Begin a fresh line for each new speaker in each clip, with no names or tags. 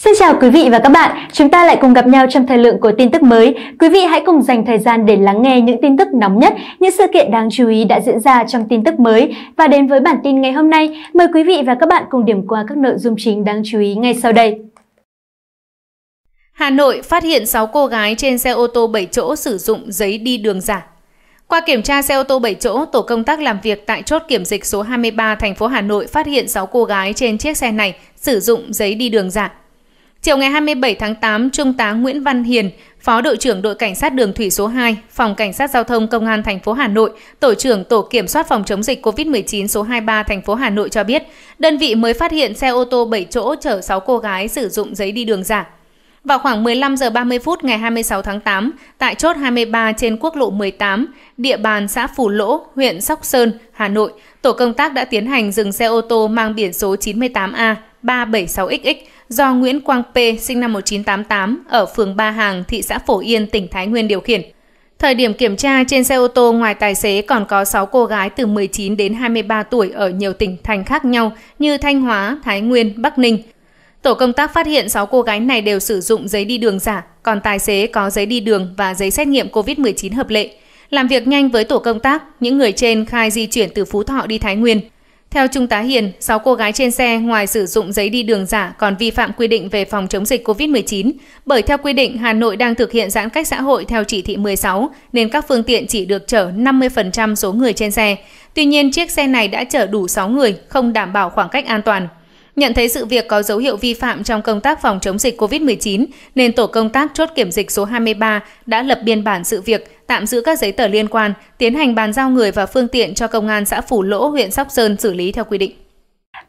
Xin chào quý vị và các bạn, chúng ta lại cùng gặp nhau trong thời lượng của tin tức mới. Quý vị hãy cùng dành thời gian để lắng nghe những tin tức nóng nhất, những sự kiện đáng chú ý đã diễn ra trong tin tức mới. Và đến với bản tin ngày hôm nay, mời quý vị và các bạn cùng điểm qua các nội dung chính đáng chú ý ngay sau đây.
Hà Nội phát hiện 6 cô gái trên xe ô tô 7 chỗ sử dụng giấy đi đường giả. Qua kiểm tra xe ô tô 7 chỗ, tổ công tác làm việc tại chốt kiểm dịch số 23 thành phố Hà Nội phát hiện 6 cô gái trên chiếc xe này sử dụng giấy đi đường giả. Chiều ngày 27 tháng 8, Trung tá Nguyễn Văn Hiền, Phó đội trưởng đội cảnh sát đường thủy số 2, Phòng cảnh sát giao thông Công an thành phố Hà Nội, tổ trưởng tổ kiểm soát phòng chống dịch COVID-19 số 23 thành phố Hà Nội cho biết, đơn vị mới phát hiện xe ô tô 7 chỗ chở 6 cô gái sử dụng giấy đi đường giả. Vào khoảng 15 giờ 30 phút ngày 26 tháng 8, tại chốt 23 trên quốc lộ 18, địa bàn xã Phủ Lỗ, huyện Sóc Sơn, Hà Nội, tổ công tác đã tiến hành dừng xe ô tô mang biển số 98A 376XX do Nguyễn Quang P sinh năm 1988 ở phường Ba Hàng, thị xã Phổ Yên, tỉnh Thái Nguyên điều khiển. Thời điểm kiểm tra trên xe ô tô ngoài tài xế còn có 6 cô gái từ 19 đến 23 tuổi ở nhiều tỉnh thành khác nhau như Thanh Hóa, Thái Nguyên, Bắc Ninh. Tổ công tác phát hiện 6 cô gái này đều sử dụng giấy đi đường giả, còn tài xế có giấy đi đường và giấy xét nghiệm COVID-19 hợp lệ. Làm việc nhanh với tổ công tác, những người trên khai di chuyển từ Phú Thọ đi Thái Nguyên. Theo Trung tá Hiền, 6 cô gái trên xe ngoài sử dụng giấy đi đường giả còn vi phạm quy định về phòng chống dịch COVID-19. Bởi theo quy định, Hà Nội đang thực hiện giãn cách xã hội theo chỉ thị 16, nên các phương tiện chỉ được chở 50% số người trên xe. Tuy nhiên, chiếc xe này đã chở đủ 6 người, không đảm bảo khoảng cách an toàn. Nhận thấy sự việc có dấu hiệu vi phạm trong công tác phòng chống dịch COVID-19, nên tổ công tác chốt kiểm dịch số 23 đã lập biên bản sự việc tạm giữ các giấy tờ liên quan, tiến hành bàn giao người và phương tiện cho công an xã Phủ Lỗ, huyện Sóc
Sơn xử lý theo quy định.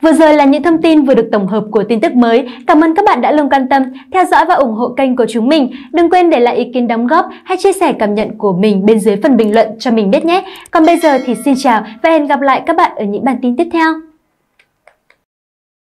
Vừa rồi là những thông tin vừa được tổng hợp của tin tức mới. Cảm ơn các bạn đã luôn quan tâm, theo dõi và ủng hộ kênh của chúng mình. Đừng quên để lại ý kiến đóng góp hay chia sẻ cảm nhận của mình bên dưới phần bình luận cho mình biết nhé. Còn bây giờ thì xin chào và hẹn gặp lại các bạn ở những bản tin tiếp theo.